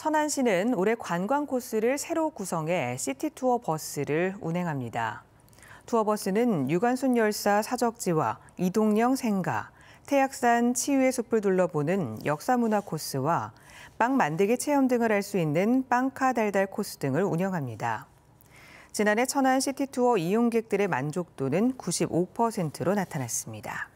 천안시는 올해 관광 코스를 새로 구성해 시티투어 버스를 운행합니다. 투어버스는 유관순 열사 사적지와 이동령 생가, 태약산 치유의 숲을 둘러보는 역사문화 코스와 빵 만들기 체험 등을 할 수 있는 빵카 달달 코스 등을 운영합니다. 지난해 천안 시티투어 이용객들의 만족도는 95%로 나타났습니다.